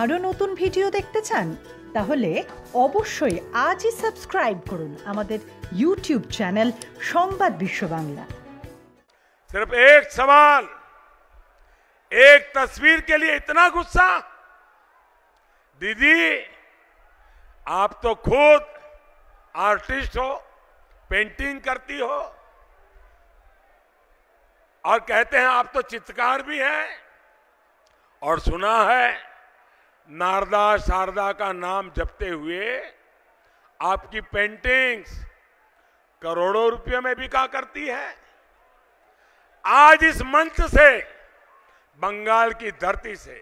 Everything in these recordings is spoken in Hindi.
আরও নতুন ভিডিও দেখতে চান তাহলে অবশ্যই আজই সাবস্ক্রাইব করুন আমাদের ইউটিউব চ্যানেল সংবাদ বিশ্ব বাংলা सिर्फ एक सवाल एक तस्वीर के लिए इतना गुस्सा दीदी आप तो खुद आर्टिस्ट हो पेंटिंग करती हो और कहते हैं आप तो चित्रकार भी हैं और सुना है नारदा शारदा का नाम जपते हुए आपकी पेंटिंग्स करोड़ों रुपये में बिका करती है आज इस मंच से बंगाल की धरती से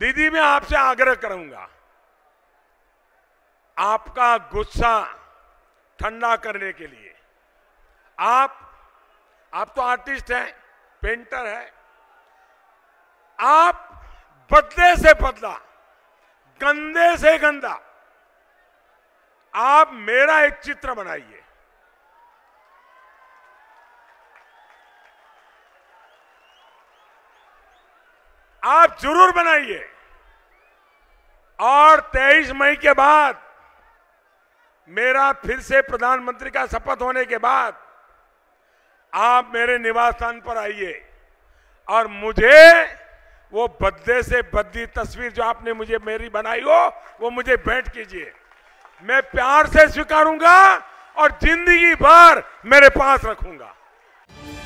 दीदी मैं आपसे आग्रह करूंगा आपका गुस्सा ठंडा करने के लिए आप आप तो आर्टिस्ट हैं पेंटर हैं आप पतले से पतला गंदे से गंदा आप मेरा एक चित्र बनाइए आप जरूर बनाइए और 23 मई के बाद मेरा फिर से प्रधानमंत्री का शपथ होने के बाद आप मेरे निवास स्थान पर आइए और मुझे वो बद्दे से बद्दी तस्वीर जो आपने मुझे मेरी बनाई हो वो मुझे भेंट कीजिए मैं प्यार से स्वीकारूंगा और जिंदगी भर मेरे पास रखूंगा